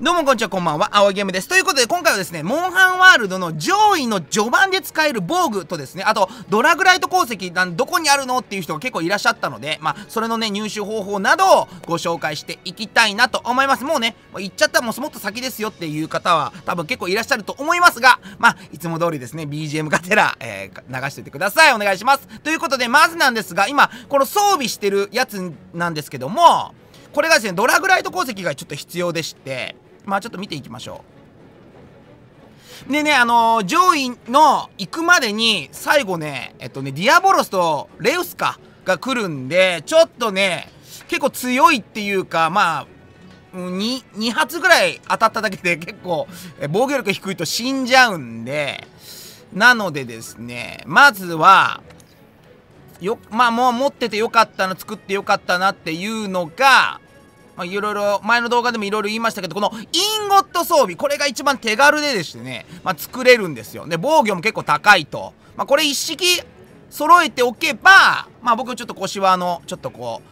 どうもこんにちは、こんばんは。青いゲームです。ということで、今回はですね、モンハンワールドの上位の序盤で使える防具とですね、あと、ドラグライト鉱石、なんどこにあるのっていう人が結構いらっしゃったので、まあ、それのね、入手方法などをご紹介していきたいなと思います。もうね、行っちゃったらもうもっと先ですよっていう方は、多分結構いらっしゃると思いますが、まあ、いつも通りですね、BGM がてら、えー、流しておいてください。お願いします。ということで、まずなんですが、今、この装備してるやつなんですけども、これがですね、ドラグライト鉱石がちょっと必要でして、まあちょっと見ていきましょう。でね、あのー、上位の行くまでに、最後ね、えっとね、ディアボロスとレウスか、が来るんで、ちょっとね、結構強いっていうか、まあ、2, 2発ぐらい当たっただけで 結構え防御力低いと死んじゃうんで、なのでですね、まずは、よ、まあもう持っててよかったな、作ってよかったなっていうのが、まあ、いろいろ、前の動画でもいろいろ言いましたけど、このインゴット装備、これが一番手軽ででしてね、まあ、作れるんですよ。で、防御も結構高いと。まあ、これ一式揃えておけば、まあ、僕ちょっと腰はあの、ちょっとこ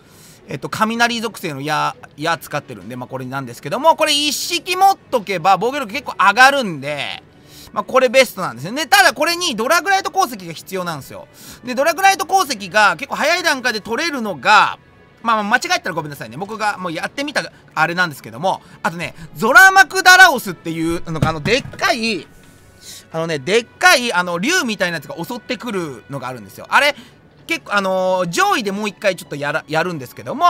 う、えっと、雷属性の矢、矢使ってるんで、まあ、これなんですけども、これ一式持っとけば防御力結構上がるんで、まあ、これベストなんですね。で、ただこれにドラグライト鉱石が必要なんですよ。で、ドラグライト鉱石が結構早い段階で取れるのが、まあ、間違えたらごめんなさいね。僕がもうやってみた、あれなんですけども、あとね、ゾラマクダラオスっていうのが、あの、でっかい、あのね、でっかい、あの、竜みたいなやつが襲ってくるのがあるんですよ。あれ、結構あのー、上位でもう一回ちょっとやらやるんですけども、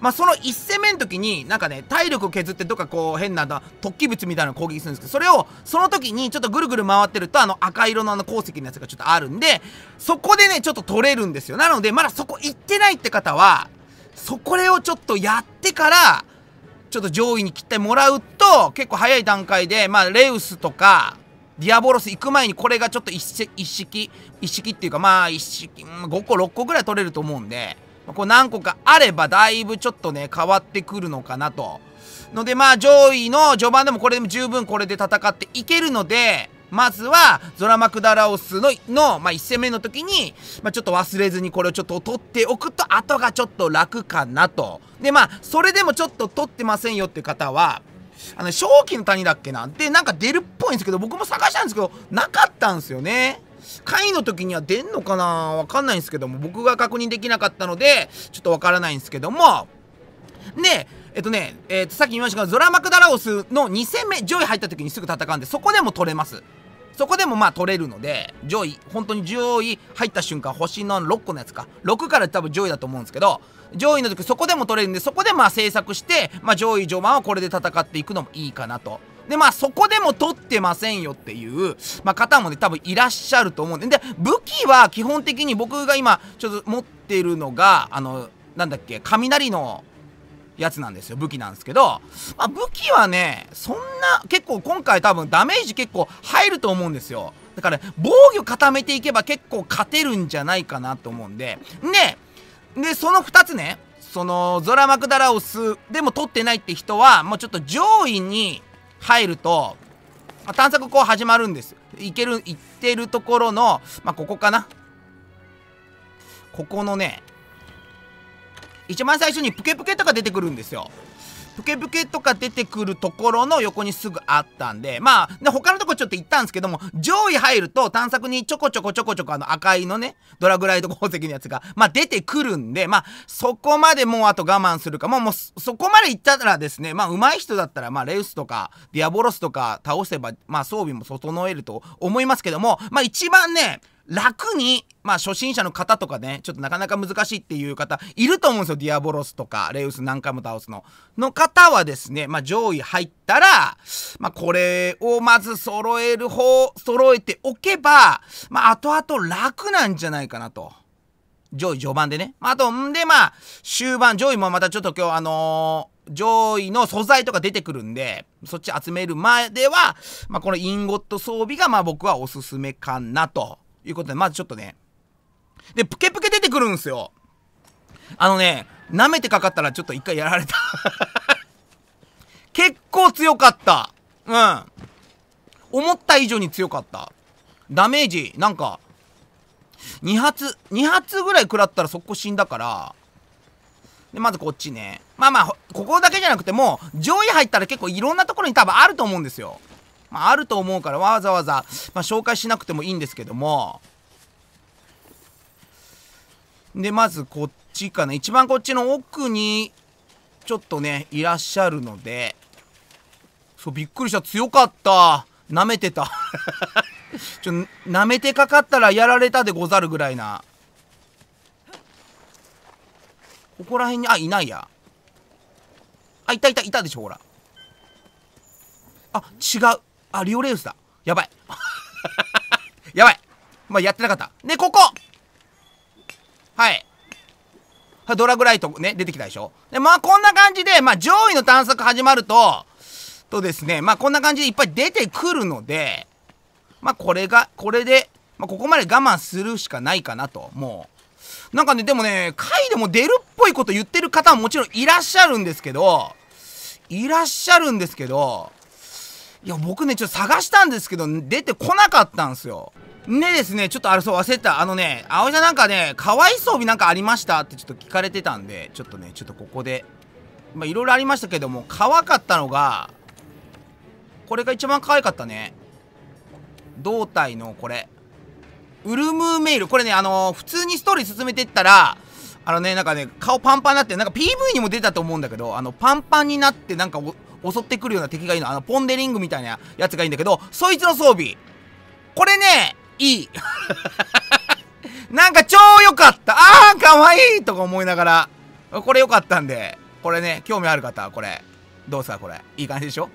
まあ、その1戦目の時になんかね体力を削ってどっかこう変な突起物みたいなのを攻撃するんですけどそれをその時にちょっとぐるぐる回ってるとあの赤色のあの鉱石のやつがちょっとあるんでそこでねちょっと取れるんですよなのでまだそこ行ってないって方はそこれをちょっとやってから、ちょっと上位に切ってもらうと、結構早い段階で、まあ、レウスとか、ディアボロス行く前にこれがちょっと一式、一式っていうか、まあ、一式、5個、6個ぐらい取れると思うんで、こう何個かあれば、だいぶちょっとね、変わってくるのかなと。ので、まあ、上位の序盤でもこれでも十分これで戦っていけるので、まずは、ゾラマクダラオスの、の、まあ、1戦目の時に、まあ、ちょっと忘れずにこれをちょっと取っておくと、後がちょっと楽かなと。で、まあ、それでもちょっと取ってませんよっていう方は、あの、正気の谷だっけなで、なんか出るっぽいんですけど、僕も探したんですけど、なかったんですよね。回の時には出んのかなわかんないんですけども、僕が確認できなかったので、ちょっとわからないんですけども、で、えっとね、えっと、さっき言いましたけど、ゾラマクダラオスの2戦目、上位入った時にすぐ戦うんで、そこでも取れます。そこでもまあ取れるので、上位、本当に上位入った瞬間、星の6個のやつか、6から多分上位だと思うんですけど、上位の時そこでも取れるんで、そこでまあ制作して、まあ上位序盤はこれで戦っていくのもいいかなと。で、まあそこでも取ってませんよっていう、まあ方もね、多分いらっしゃると思うんで、で、武器は基本的に僕が今、ちょっと持ってるのが、あの、なんだっけ、雷のやつなんですよ武器なんですけど、まあ、武器はねそんな結構今回多分ダメージ結構入ると思うんですよだから、ね、防御固めていけば結構勝てるんじゃないかなと思うんでねでその2つねそのゾラマクダラオスでも取ってないって人はもうちょっと上位に入ると探索こう始まるんですいける行ってるところのまあここかなここのね一番最初にプケプケとか出てくるんですよプケプケとか出てくるところの横にすぐあったんで、まあ、で他のとこちょっと行ったんですけども、上位入ると探索にちょこちょこちょこちょこあの赤いのね、ドラグライド宝石のやつが、まあ出てくるんで、まあ、そこまでもうあと我慢するか、もうもうそこまで行ったらですね、まあ上手い人だったら、まあレウスとかディアボロスとか倒せば、まあ装備も整えると思いますけども、まあ一番ね、楽に、まあ初心者の方とかね、ちょっとなかなか難しいっていう方、いると思うんですよ。ディアボロスとか、レウス何回も倒すの。の方はですね、まあ上位入ったら、まあこれをまず揃える方、揃えておけば、まあ後々楽なんじゃないかなと。上位序盤でね。まあ、あと、んで、まあ、終盤、上位もまたちょっと今日、あのー、上位の素材とか出てくるんで、そっち集める前では、まあ、このインゴット装備が、まあ、僕はおすすめかなと。いうことで、まずちょっとね。で、プケプケ出てくるんすよ。あのね、舐めてかかったらちょっと一回やられた 結構強かった。うん。思った以上に強かった。ダメージ、なんか、2発、2発ぐらい食らったら速攻死んだから、で、まずこっちね。まあまあ、ここだけじゃなくても、上位入ったら結構いろんなところに多分あると思うんですよ。まあ、あると思うからわざわざ、まあ、紹介しなくてもいいんですけどもでまずこっちかな一番こっちの奥にちょっとねいらっしゃるのでそうびっくりした強かった舐めてた ちょ舐めてかかったらやられたでござるぐらいなここら辺にあいないやあいたいたいたでしょほらあ違うあ、リオレウスだ。やばい。やばい。まあ、やってなかった。ね、ここはい。ドラグライトね、出てきたでしょ。で、まあ、こんな感じで、まあ、上位の探索始まると、とですね、まあ、こんな感じでいっぱい出てくるので、まあ、これが、これで、まあ、ここまで我慢するしかないかなと、もう。なんかね、でもね、回でも出るっぽいこと言ってる方ももちろんいらっしゃるんですけど、いらっしゃるんですけど、いや、僕ね、ちょっと探したんですけど、出てこなかったんすよ。ねですね、ちょっとあれそう忘れた。あのね、葵ちゃんなんかね、かわいそうになんかありましたってちょっと聞かれてたんで、ちょっとね、ちょっとここで。まあ、いろいろありましたけども、可愛かったのが、これが一番可愛かったね。胴体のこれ。ウルムーメイル。これね、あのー、普通にストーリー進めてったら、あのね、なんかね、顔パンパンになって、なんか PV にも出たと思うんだけど、あの、パンパンになって、なんか襲ってくるような敵がいいの。あの、ポンデリングみたいなやつがいいんだけど、そいつの装備。これね、いい。なんか超良かった。あー、かわいいとか思いながら。これ良かったんで、これね、興味ある方はこれ、どうすかこれ。いい感じでしょ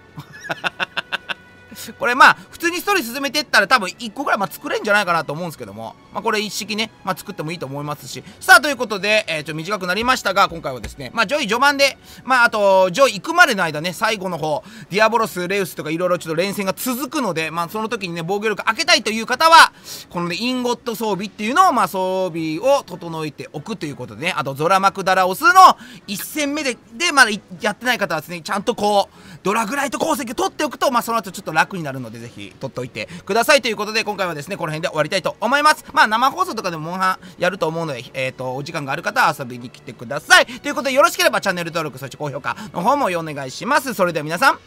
これまあ、普通にストーリー進めていったら多分1個ぐらいま作れんじゃないかなと思うんですけども、まあこれ一式ね、まあ、作ってもいいと思いますし。さあ、ということで、えー、ちょ短くなりましたが、今回はですね、まあ、ジョイ序盤で、まあ、あと、ジョイ行くまでの間ね、最後の方、ディアボロス、レウスとかいろいろちょっと連戦が続くので、まあ、その時にね、防御力開けたいという方は、このね、インゴット装備っていうのを、まあ、装備を整えておくということでね、あと、ゾラマクダラオスの1戦目で、で、まだやってない方はですね、ちゃんとこう、ドラグライト鉱石を取っておくと、まあ、その後ちょっと楽楽になるので、ぜひ、撮っておいてください。ということで、今回はですね、この辺で終わりたいと思います。まあ、生放送とかでもモンハンやると思うので、えっ、ー、と、お時間がある方は遊びに来てください。ということで、よろしければチャンネル登録、そして高評価の方もお願いします。それでは皆さん、